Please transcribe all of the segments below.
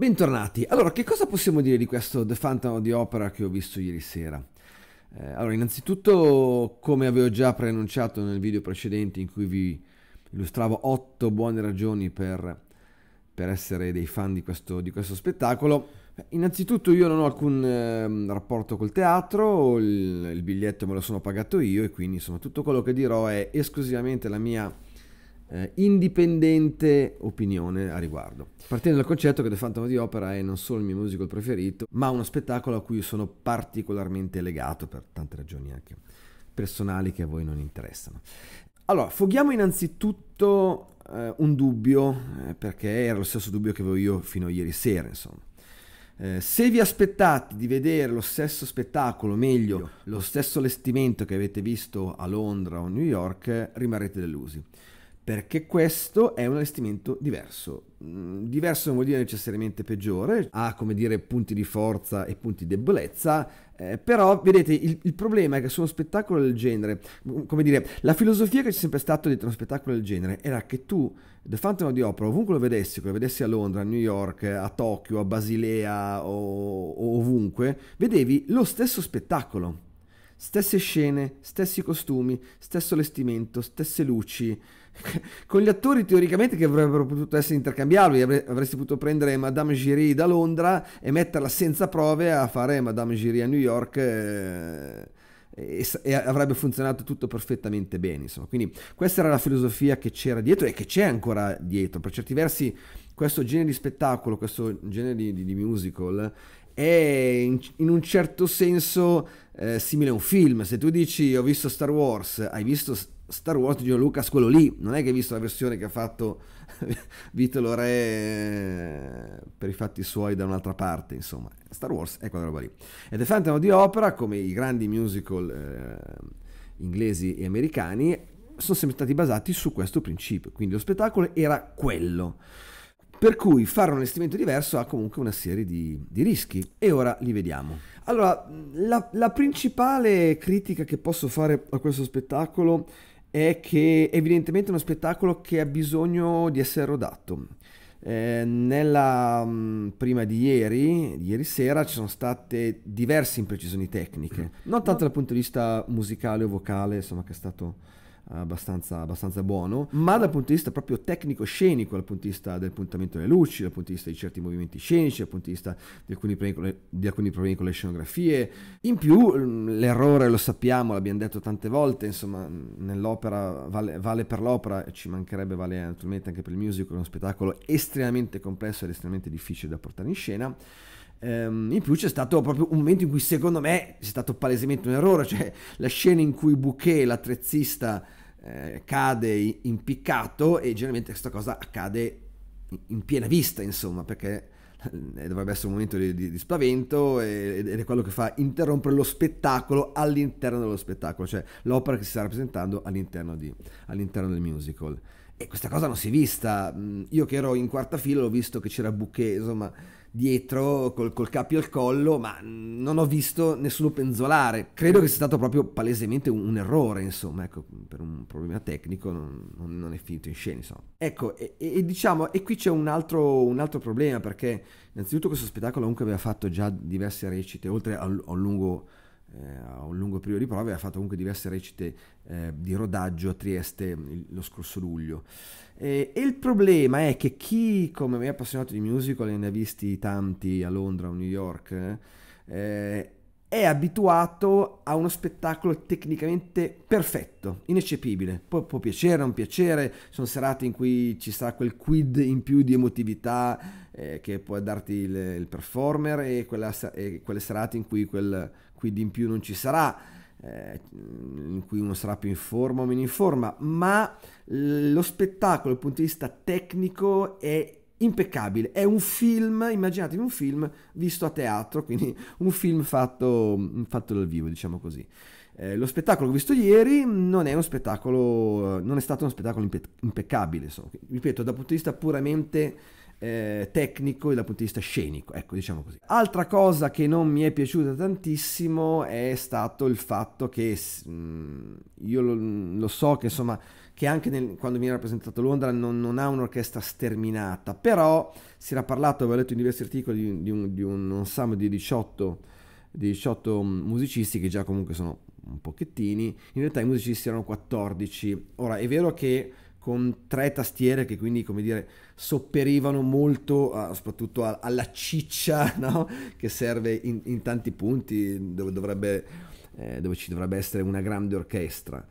Bentornati. Allora, che cosa possiamo dire di questo The Phantom di Opera che ho visto ieri sera? Eh, allora, innanzitutto, come avevo già preannunciato nel video precedente in cui vi illustravo otto buone ragioni per, per essere dei fan di questo, di questo spettacolo, eh, innanzitutto io non ho alcun eh, rapporto col teatro, il, il biglietto me lo sono pagato io e quindi insomma tutto quello che dirò è esclusivamente la mia eh, indipendente opinione a riguardo, partendo dal concetto che The Phantom of the Opera è non solo il mio musical preferito, ma uno spettacolo a cui sono particolarmente legato per tante ragioni anche personali che a voi non interessano. Allora, foghiamo innanzitutto eh, un dubbio, eh, perché era lo stesso dubbio che avevo io fino a ieri sera, insomma. Eh, se vi aspettate di vedere lo stesso spettacolo, meglio lo stesso allestimento che avete visto a Londra o a New York, rimarrete delusi perché questo è un allestimento diverso. Mm, diverso non vuol dire necessariamente peggiore, ha come dire punti di forza e punti di debolezza, eh, però vedete il, il, problema è che su uno spettacolo del genere, mm, come dire, la filosofia che c'è sempre stata dietro uno spettacolo del genere era che tu The Phantom of the Opera, ovunque lo vedessi, che lo vedessi a Londra, a New York, a Tokyo, a Basilea o, o ovunque, vedevi lo stesso spettacolo. Stesse scene, stessi costumi, stesso allestimento, stesse luci, con gli attori teoricamente che avrebbero potuto essere intercambiabili, avresti potuto prendere Madame Giry da Londra e metterla senza prove a fare Madame Giry a New York. Eh, e, avrebbe funzionato tutto perfettamente bene. Insomma. Quindi questa era la filosofia che c'era dietro e che c'è ancora dietro. Per certi versi questo genere di spettacolo, questo genere di, di musical è in, in un certo senso eh, simile a un film. Se tu dici ho visto Star Wars, hai visto Star Wars di John Lucas, quello lì, non è che hai visto la versione che ha fatto Vitolo Re eh, per i fatti suoi da un'altra parte, insomma, Star Wars è quella roba lì. E The Phantom of the Opera, come i grandi musical eh, inglesi e americani, sono sempre stati basati su questo principio, quindi lo spettacolo era quello. Per cui fare un allestimento diverso ha comunque una serie di, di rischi e ora li vediamo. Allora, la, la, principale critica che posso fare a questo spettacolo è che evidentemente è uno spettacolo che ha bisogno di essere rodato. Eh, nella, mm, prima di ieri, ieri sera, ci sono state diverse imprecisioni tecniche, mm. non tanto dal punto di vista musicale o vocale, insomma che è stato abbastanza, abbastanza buono, ma dal punto di vista proprio tecnico-scenico, dal punto di vista del puntamento delle luci, dal punto di vista di certi movimenti scenici, dal punto di vista di alcuni problemi, di alcuni problemi con le scenografie. In più l'errore lo sappiamo, l'abbiamo detto tante volte, insomma, nell'opera vale, vale per l'opera, ci mancherebbe, vale naturalmente anche per il musical, è uno spettacolo estremamente complesso ed estremamente difficile da portare in scena ehm, in più c'è stato proprio un momento in cui secondo me c'è stato palesemente un errore, cioè la scena in cui Bouquet, l'attrezzista, eh, cade impiccato e generalmente questa cosa accade in piena vista, insomma, perché eh, dovrebbe essere un momento di, di, di spavento ed è quello che fa interrompere lo spettacolo all'interno dello spettacolo, cioè l'opera che si sta rappresentando all'interno, di, all'interno del musical. E questa cosa non si è vista. Mm, io che ero in quarta fila l'ho visto che c'era Bouquet, insomma, dietro col, col cappio al collo, ma non ho visto nessuno penzolare. Credo che sia stato proprio palesemente un, un errore, insomma, ecco, per un problema tecnico non, non è finito in scena, insomma. Ecco, e, e, diciamo, e qui c'è un altro, un altro problema, perché innanzitutto questo spettacolo comunque aveva fatto già diverse recite, oltre al lungo eh, a un lungo periodo di prove, ha fatto comunque diverse recite eh, di rodaggio a Trieste lo scorso luglio. E, e, il problema è che chi come me è appassionato di musical e ne ha visti tanti a Londra o New York, eh, è abituato a uno spettacolo tecnicamente perfetto, ineccepibile. Pu- può piacere, non piacere, sono serate in cui ci sarà quel quid in più di emotività eh, che può darti il, il performer e, quella, e, quelle serate in cui quel quid in più non ci sarà, eh, in cui uno sarà più in forma o meno in forma, ma lo spettacolo dal punto di vista tecnico è impeccabile. È un film, immaginatevi un film visto a teatro, quindi un film fatto, fatto dal vivo, diciamo così. Eh, lo spettacolo che ho visto ieri non è, spettacolo, eh, non è stato uno spettacolo impe- impeccabile, so. ripeto, dal punto di vista puramente eh, tecnico e dal punto di vista scenico, ecco, diciamo così. Altra cosa che non mi è piaciuta tantissimo è stato il fatto che mh, io lo, lo so che insomma che anche nel, quando viene rappresentato Londra non, non, ha un'orchestra sterminata, però si era parlato, avevo letto in diversi articoli, di, di, un, di un ensemble di 18, di 18 mm, musicisti che già comunque sono un pochettini, in realtà i musicisti erano 14. Ora è vero che con tre tastiere che quindi come dire sopperivano molto a, soprattutto a, alla ciccia no? che serve in, in, tanti punti dove, dovrebbe, eh, dove ci dovrebbe essere una grande orchestra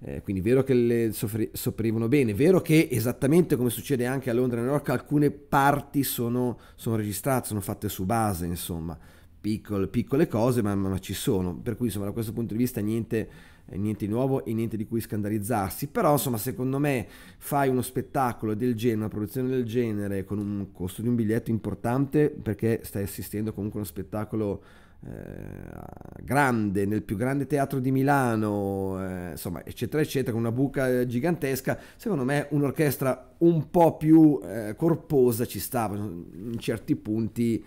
eh, quindi vero che le soffri- soffrivano bene, vero che esattamente come succede anche a Londra e New York, alcune parti sono, sono registrate, sono fatte su base, insomma, piccole, piccole cose, ma, ma, ci sono. Per cui, insomma, da questo punto di vista niente, niente di nuovo e niente di cui scandalizzarsi. Però, insomma, secondo me fai uno spettacolo del genere, una produzione del genere, con un costo di un biglietto importante, perché stai assistendo comunque a uno spettacolo eh, grande, nel più grande teatro di Milano, eh, insomma, eccetera, eccetera, con una buca eh, gigantesca, secondo me un'orchestra un po' più eh, corposa ci stava. In certi punti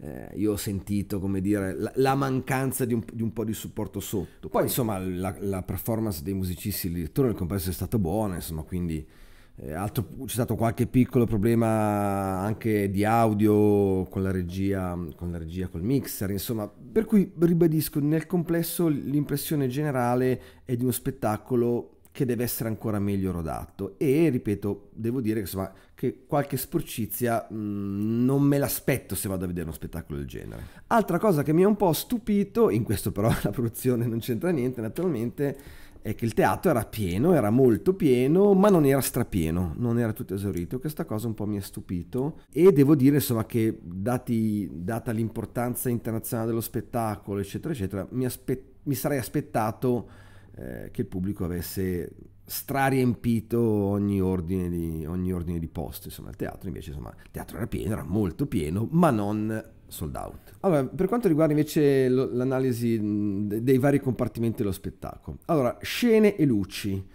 eh, io ho sentito, come dire, la, la mancanza di un, di un, po' di supporto sotto. Poi, insomma, la, la performance dei musicisti di turno nel complesso è stata buona, insomma, quindi eh, altro, c'è stato qualche piccolo problema anche di audio con la regia, con la regia, col mixer, insomma, per cui ribadisco, nel complesso l'impressione generale è di uno spettacolo che deve essere ancora meglio rodato e ripeto, devo dire che, insomma, che qualche sporcizia mh, mm, non me l'aspetto se vado a vedere uno spettacolo del genere. Altra cosa che mi ha un po' stupito, in questo però la produzione non c'entra niente naturalmente, è che il teatro era pieno, era molto pieno, ma non era strapieno, non era tutto esaurito. Questa cosa un po' mi ha stupito e devo dire insomma che dati, data l'importanza internazionale dello spettacolo, eccetera, eccetera, mi, aspe- mi sarei aspettato eh, che il pubblico avesse strariempito ogni ordine di, ogni ordine di posto. Insomma, il teatro invece, insomma, il teatro era pieno, era molto pieno, ma non sold out. Allora, per quanto riguarda invece l'analisi dei vari compartimenti dello spettacolo, allora scene e luci.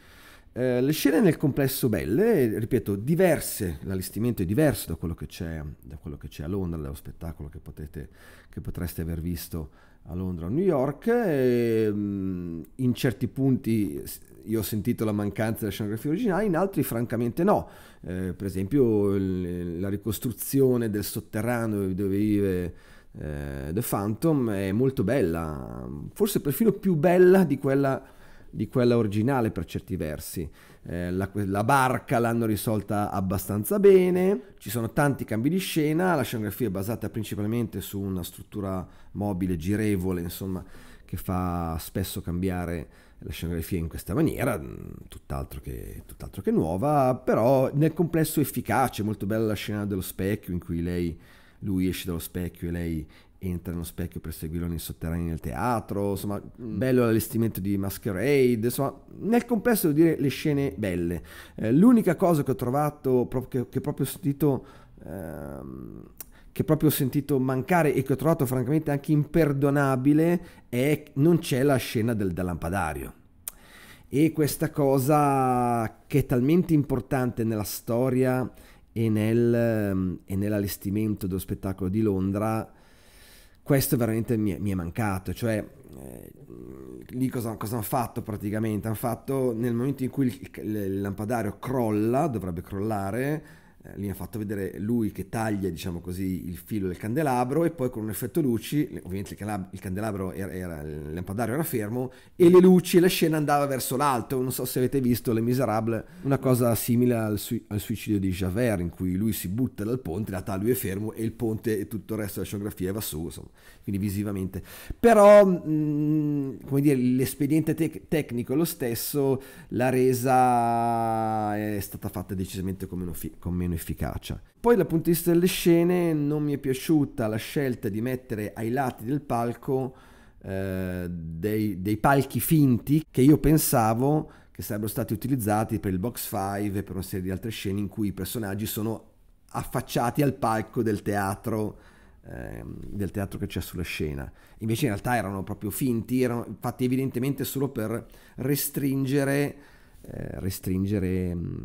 Eh, le scene nel complesso belle, ripeto, diverse, l'allestimento è diverso da quello che c'è, a Londra, dallo spettacolo che, potete, che, potreste aver visto a Londra o a New York, e, in certi punti io ho sentito la mancanza della scenografia originale, in altri francamente no. Eh, per esempio la ricostruzione del sotterraneo dove vive eh, The Phantom è molto bella, forse perfino più bella di quella, di quella originale per certi versi. Eh, la, la, barca l'hanno risolta abbastanza bene, ci sono tanti cambi di scena, la scenografia è basata principalmente su una struttura mobile girevole, insomma, che fa spesso cambiare la scenografia in questa maniera, mm, tutt'altro che, tutt'altro che, nuova, però nel complesso efficace, molto bella la scena dello specchio in cui lei, lui esce dallo specchio e lei entra nello specchio per seguirlo nei sotterranei del teatro, insomma, mm. bello l'allestimento di Masquerade, insomma, nel complesso devo dire le scene belle. Eh, l'unica cosa che ho trovato, che ho proprio sentito... Ehm, che proprio ho sentito mancare e che ho trovato francamente anche imperdonabile è non c'è la scena del, del lampadario. E questa cosa che è talmente importante nella storia e, nel, e nell'allestimento dello spettacolo di Londra, questo veramente mi è, mi è mancato. Cioè, eh, lì cosa, cosa, hanno fatto praticamente? Hanno fatto nel momento in cui il, il, il lampadario crolla, dovrebbe crollare, eh, lì ha fatto vedere lui che taglia diciamo così il filo del candelabro e poi con un effetto luci ovviamente il, candelabro era, era, il lampadario era fermo e le luci la scena andava verso l'alto non so se avete visto Le Miserable una cosa simile al, sui, al suicidio di Javert in cui lui si butta dal ponte in realtà lui è fermo e il ponte e tutto il resto della scenografia va su insomma quindi visivamente però mh, come dire l'espediente tec- tecnico è lo stesso la resa è stata fatta decisamente con meno, fi- con meno un'efficacia. Poi dal punto di vista delle scene non mi è piaciuta la scelta di mettere ai lati del palco eh, dei, dei palchi finti che io pensavo che sarebbero stati utilizzati per il box 5 e per una serie di altre scene in cui i personaggi sono affacciati al palco del teatro ehm, del teatro che c'è sulla scena. Invece in realtà erano proprio finti, erano fatti evidentemente solo per restringere eh, restringere mm,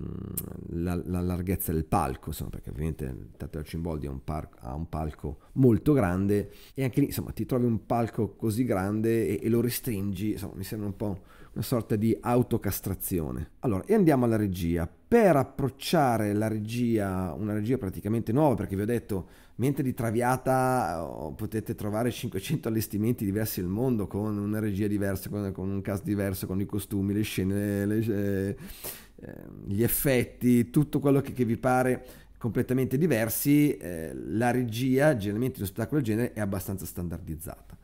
la, la, larghezza del palco, insomma, perché ovviamente il Teatro del Cimboldi un parco, ha un palco molto grande e anche lì insomma, ti trovi un palco così grande e, e lo restringi, insomma, mi sembra un po' una sorta di autocastrazione. Allora, e andiamo alla regia. Per approcciare la regia, una regia praticamente nuova, perché vi ho detto mentre di Traviata oh, potete trovare 500 allestimenti diversi nel mondo con una regia diversa, con, con un cast diverso, con i costumi, le scene, le, eh, eh gli effetti, tutto quello che, che vi pare completamente diversi, eh, la regia generalmente in uno spettacolo del genere è abbastanza standardizzata.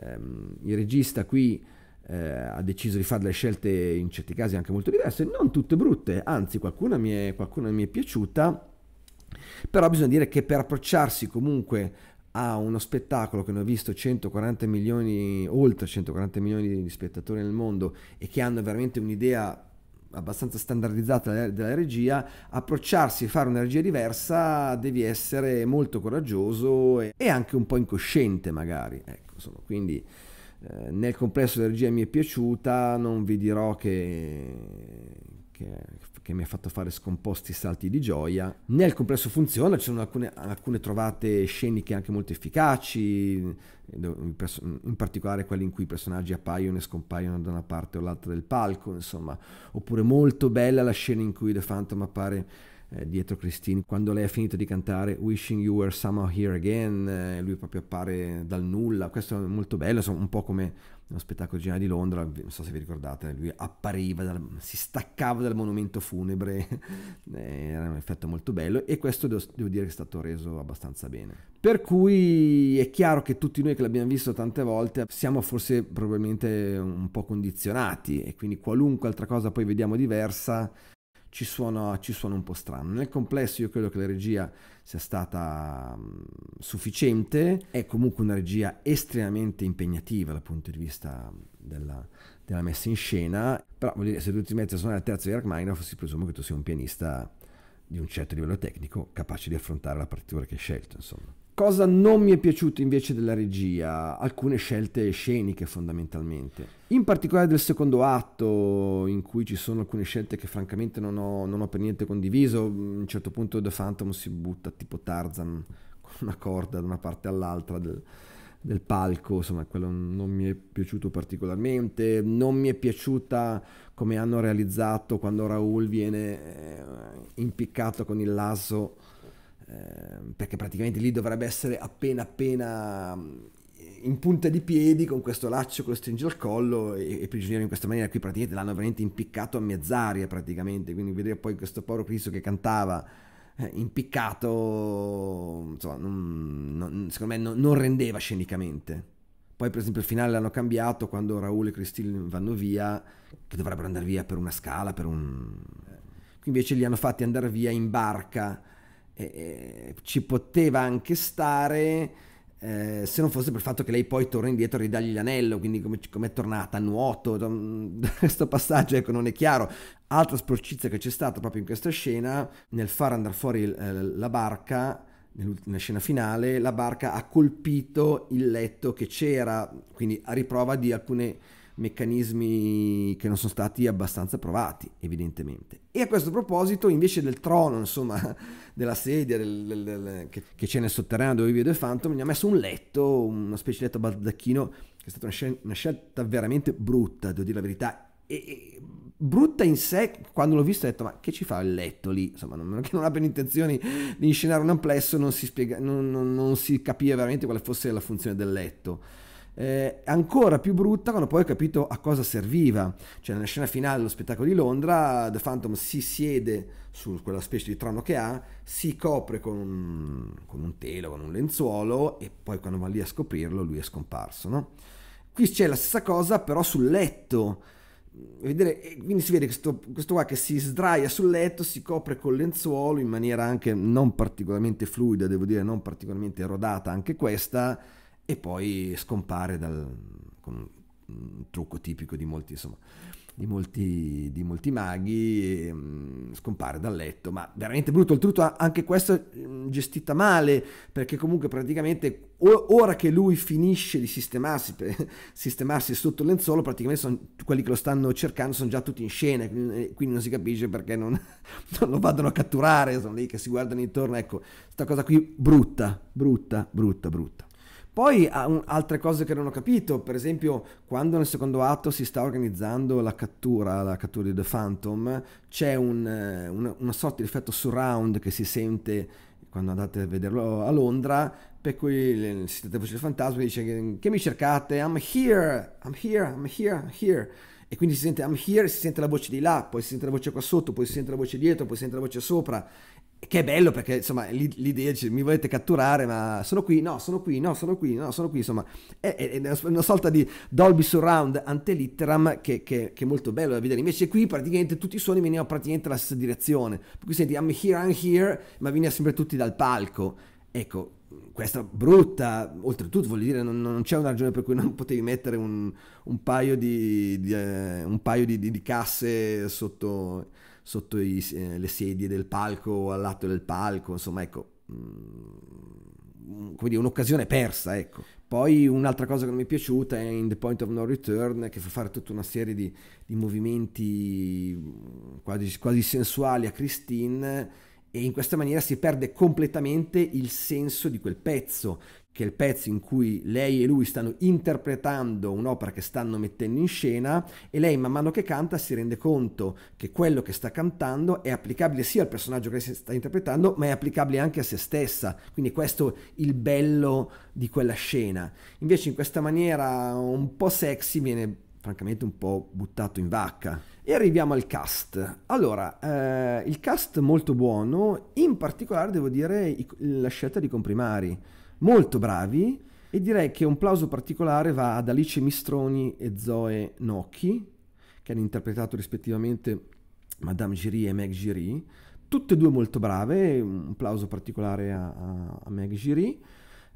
Eh, il regista qui eh, ha deciso di fare delle scelte in certi casi anche molto diverse, non tutte brutte, anzi qualcuna mi è, qualcuna mi è piaciuta, però bisogna dire che per approcciarsi comunque a uno spettacolo che hanno visto 140 milioni, oltre 140 milioni di spettatori nel mondo e che hanno veramente un'idea abbastanza standardizzata della regia, approcciarsi e fare una regia diversa devi essere molto coraggioso e anche un po' incosciente magari. Ecco, insomma, quindi eh, nel complesso la regia mi è piaciuta, non vi dirò che che, che, mi ha fatto fare scomposti salti di gioia. Nel complesso funziona, ci sono alcune, alcune trovate sceniche anche molto efficaci, in particolare quelle in cui i personaggi appaiono e scompaiono da una parte o l'altra del palco, insomma. Oppure molto bella la scena in cui The Phantom appare eh, dietro Christine quando lei ha finito di cantare Wishing You Were Somehow Here Again eh, lui proprio appare dal nulla questo è molto bello insomma un po' come nello spettacolo originale di Londra, non so se vi ricordate, lui appariva, dal, si staccava dal monumento funebre, era un effetto molto bello e questo devo, devo, dire che è stato reso abbastanza bene. Per cui è chiaro che tutti noi che l'abbiamo visto tante volte siamo forse probabilmente un po' condizionati e quindi qualunque altra cosa poi vediamo diversa ci suona, ci suona un po' strano. Nel complesso io credo che la regia sia stata mm, sufficiente, è comunque una regia estremamente impegnativa dal punto di vista della, della messa in scena, però vuol dire, se tu ti metti a suonare il terzo di Rachmaninoff si presume che tu sia un pianista di un certo livello tecnico capace di affrontare la partitura che hai scelto, insomma. Cosa non mi è piaciuto invece della regia? Alcune scelte sceniche fondamentalmente. In particolare del secondo atto, in cui ci sono alcune scelte che francamente non ho, non ho per niente condiviso. Mm, a un certo punto The Phantom si butta tipo Tarzan con una corda da una parte all'altra del, del palco, insomma, quello non mi è piaciuto particolarmente. Non mi è piaciuta come hanno realizzato quando Raul viene eh, impiccato con il lasso Ehm, perché praticamente lì dovrebbe essere appena appena mm, in punta di piedi con questo laccio che lo stringe al collo e, e, prigioniero in questa maniera qui praticamente l'hanno veramente impiccato a mezz'aria praticamente quindi vedere poi questo povero Cristo che cantava eh, impiccato insomma non, non, secondo me non, non, rendeva scenicamente poi per esempio il finale l'hanno cambiato quando Raul e Christine vanno via che dovrebbero andare via per una scala per un... Eh, qui invece li hanno fatti andare via in barca eh, ci poteva anche stare eh, se non fosse per il fatto che lei poi torna indietro e ridagli l'anello, quindi come, come è tornata a nuoto, questo passaggio ecco non è chiaro. Altra sporcizia che c'è stata proprio in questa scena, nel far andare fuori eh, la barca, nella scena finale, la barca ha colpito il letto che c'era, quindi a riprova di alcune meccanismi che non sono stati abbastanza provati, evidentemente. E a questo proposito, invece del trono, insomma, della sedia del, del, del, che, che, c'è nel sotterraneo dove vive The Phantom, mi ha messo un letto, una specie di letto a baldacchino, che è stata una, scel- una, scelta veramente brutta, devo dire la verità. E, e, brutta in sé, quando l'ho visto ho detto, ma che ci fa il letto lì? Insomma, non, che non abbia intenzioni di inscenare un amplesso, non si, spiega, non, non, non si capiva veramente quale fosse la funzione del letto eh, ancora più brutta quando poi ho capito a cosa serviva. Cioè, nella scena finale dello spettacolo di Londra, The Phantom si siede su quella specie di trono che ha, si copre con un, con un telo, con un lenzuolo, e poi quando va lì a scoprirlo, lui è scomparso. No? Qui c'è la stessa cosa, però sul letto. Vedere, quindi si vede questo, questo qua che si sdraia sul letto, si copre col lenzuolo in maniera anche non particolarmente fluida, devo dire, non particolarmente rodata anche questa e poi scompare dal, con un trucco tipico di molti, insomma, di molti, di molti maghi, e, mh, mm, scompare dal letto, ma veramente brutto, oltretutto anche questo mm, gestita male, perché comunque praticamente ora che lui finisce di sistemarsi, sistemarsi sotto il lenzuolo, praticamente sono, quelli che lo stanno cercando sono già tutti in scena, eh, quindi non si capisce perché non, non lo vadano a catturare, sono lì che si guardano intorno, ecco, questa cosa qui brutta, brutta, brutta, brutta. Poi altre cose che non ho capito, per esempio quando nel secondo atto si sta organizzando la cattura, la cattura di The Phantom, c'è un, eh, una, una sorta di effetto surround che si sente quando andate a vederlo a Londra, per cui sentite voce del fantasma e dice che mi cercate? I'm here, I'm here, I'm here, I'm here. E quindi si sente I'm here, si sente la voce di là, poi si sente la voce qua sotto, poi si sente la voce dietro, poi si sente la voce sopra che è bello perché insomma l'idea cioè, mi volete catturare ma sono qui, no sono qui, no sono qui, no sono qui insomma è, è una sorta di Dolby Surround antelitteram che, che, che, è molto bello da vedere invece qui praticamente tutti i suoni venivano praticamente nella stessa direzione per cui senti I'm here, I'm here ma venivano sempre tutti dal palco ecco questa brutta oltretutto vuol dire non, non c'è una ragione per cui non potevi mettere un, un paio di, di, eh, un paio di, di casse sotto sotto i, eh, le sedie del palco o al lato del palco, insomma ecco, mh, mm, dire, un'occasione persa ecco. Poi un'altra cosa che non mi è piaciuta è in The Point of No Return che fa fare tutta una serie di, di movimenti mm, quasi, quasi sensuali a Christine e in questa maniera si perde completamente il senso di quel pezzo, che è il pezzo in cui lei e lui stanno interpretando un'opera che stanno mettendo in scena e lei man mano che canta si rende conto che quello che sta cantando è applicabile sia al personaggio che sta interpretando ma è applicabile anche a se stessa quindi questo è il bello di quella scena invece in questa maniera un po' sexy viene francamente un po' buttato in vacca e arriviamo al cast. Allora, eh, il cast molto buono, in particolare devo dire la scelta di Comprimari molto bravi e direi che un plauso particolare va ad Alice Mistroni e Zoe Nocchi, che hanno interpretato rispettivamente Madame Giry e Meg Giry, tutte e due molto brave, un plauso particolare a, a, Meg Giry.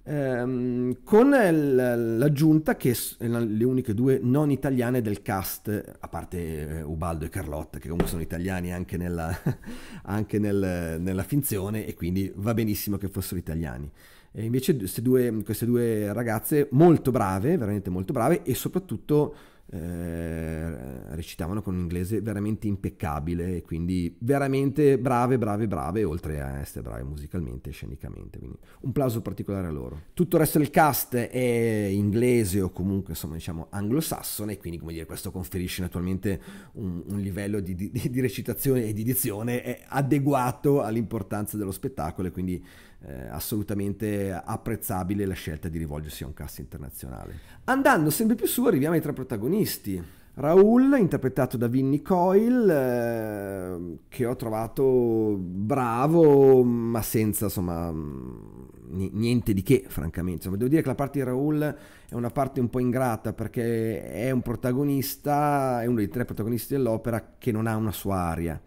Ehm, con l- l'aggiunta che sono le uniche due non italiane del cast, a parte eh, Ubaldo e Carlotta, che comunque sono italiani anche, nella, anche nel, nella finzione, e quindi va benissimo che fossero italiani. E invece due, queste due ragazze molto brave, veramente molto brave e soprattutto eh, recitavano con un inglese veramente impeccabile, quindi veramente brave, brave, brave, oltre a essere brave musicalmente e scenicamente. Quindi un plauso particolare a loro. Tutto il resto del cast è inglese o comunque insomma diciamo anglosassone, quindi come dire, questo conferisce naturalmente un, un livello di, di, di, recitazione e di dizione adeguato all'importanza dello spettacolo e quindi eh, assolutamente apprezzabile la scelta di rivolgersi a un cast internazionale. Andando sempre più su arriviamo ai tre protagonisti. Raul, interpretato da Vinnie Coyle, eh, che ho trovato bravo, ma senza insomma n- niente di che, francamente. Insomma, devo dire che la parte di Raul è una parte un po' ingrata perché è un protagonista, è uno dei tre protagonisti dell'opera che non ha una sua aria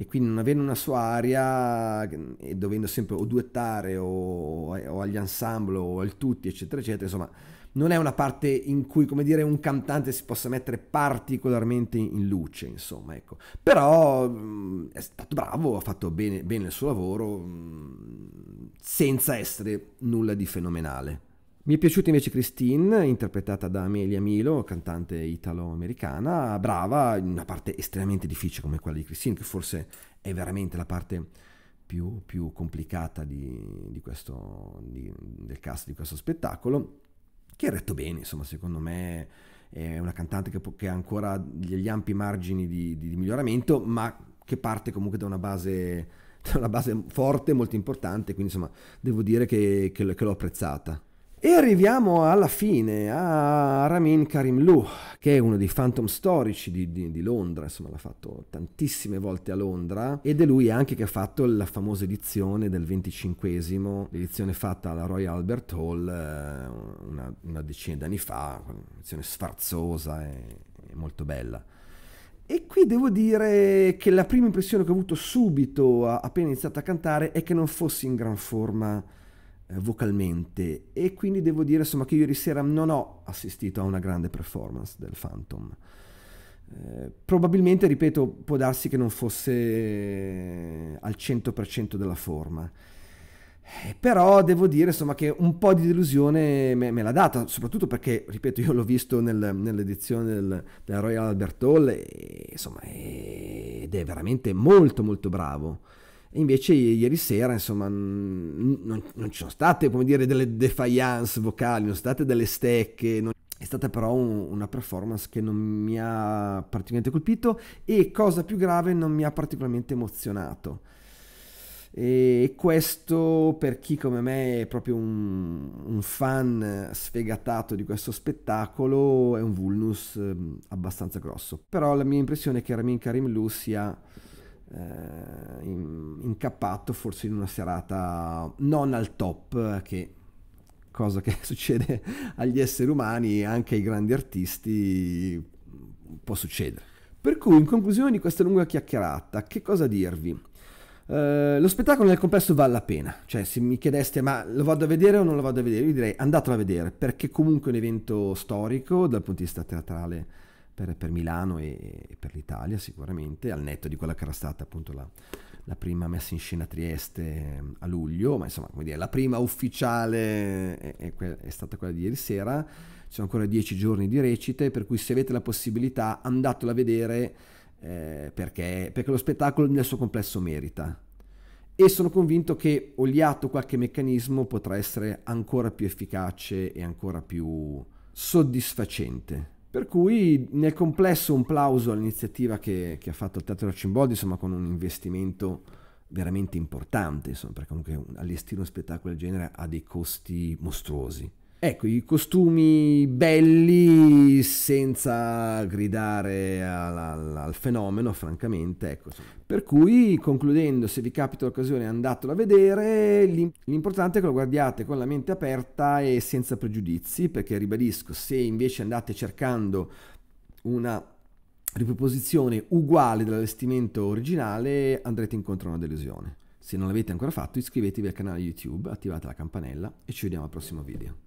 e quindi non avendo una sua area e dovendo sempre o duettare o, o agli ensemble o al tutti eccetera eccetera insomma non è una parte in cui come dire un cantante si possa mettere particolarmente in luce insomma ecco però mm, è stato bravo ha fatto bene, bene il suo lavoro mm, senza essere nulla di fenomenale mi è piaciuta invece Christine, interpretata da Amelia Milo, cantante italo-americana, brava in una parte estremamente difficile come quella di Christine, che forse è veramente la parte più, più complicata di, di questo, di, del cast di questo spettacolo, che ha retto bene, insomma, secondo me è una cantante che, che ha ancora degli ampi margini di, di miglioramento, ma che parte comunque da una base una base forte, molto importante, quindi insomma devo dire che, che, che l'ho apprezzata. E arriviamo alla fine a Ramin Karimlu, che è uno dei phantom storici di, di, di, Londra, insomma l'ha fatto tantissime volte a Londra ed è lui anche che ha fatto la famosa edizione del 25esimo, l'edizione fatta alla Royal Albert Hall eh, una, una decina d'anni fa, un'edizione sfarzosa e, e molto bella. E qui devo dire che la prima impressione che ho avuto subito appena iniziato a cantare è che non fossi in gran forma eh, vocalmente e quindi devo dire insomma che ieri sera non ho assistito a una grande performance del Phantom eh, probabilmente ripeto può darsi che non fosse eh, al 100% della forma eh, però devo dire insomma che un po' di delusione me, me l'ha data soprattutto perché ripeto io l'ho visto nel, nell'edizione del, della Royal Albert Hall e, insomma ed è veramente molto molto bravo Invece ieri sera, insomma, non, non, ci sono state, come dire, delle defiance vocali, non sono state delle stecche. Non... È stata però un, una performance che non mi ha particolarmente colpito e, cosa più grave, non mi ha particolarmente emozionato. E questo per chi come me è proprio un, un, fan sfegatato di questo spettacolo è un vulnus ehm, abbastanza grosso. Però la mia impressione è che Ramin Karim Lu sia eh, incappato forse in una serata non al top, che cosa che succede agli esseri umani anche ai grandi artisti può succedere. Per cui in conclusione di questa lunga chiacchierata, che cosa dirvi? Uh, lo spettacolo nel complesso vale la pena, cioè se mi chiedeste ma lo vado a vedere o non lo vado a vedere, io direi andatelo a vedere perché comunque è un evento storico dal punto di vista teatrale per, per Milano e, e, per l'Italia sicuramente, al netto di quella che era stata appunto la, la prima messa in scena a Trieste ehm, a luglio, ma insomma come dire, la prima ufficiale è, è, è stata quella di ieri sera, ci sono ancora dieci giorni di recite, per cui se avete la possibilità andatela a vedere eh, perché, perché lo spettacolo nel suo complesso merita e sono convinto che oliato qualche meccanismo potrà essere ancora più efficace e ancora più soddisfacente per cui nel complesso un plauso all'iniziativa che, che ha fatto il Teatro Cimboldi, insomma con un investimento veramente importante, insomma, perché comunque allestire uno spettacolo del genere ha dei costi mostruosi. Ecco, i costumi belli senza gridare al, al, al fenomeno, francamente. Ecco. Per cui, concludendo, se vi capita l'occasione andatelo a vedere, l'importante è che lo guardiate con la mente aperta e senza pregiudizi, perché ribadisco, se invece andate cercando una riproposizione uguale dell'allestimento originale, andrete incontro a una delusione. Se non l'avete ancora fatto, iscrivetevi al canale YouTube, attivate la campanella e ci vediamo al prossimo video.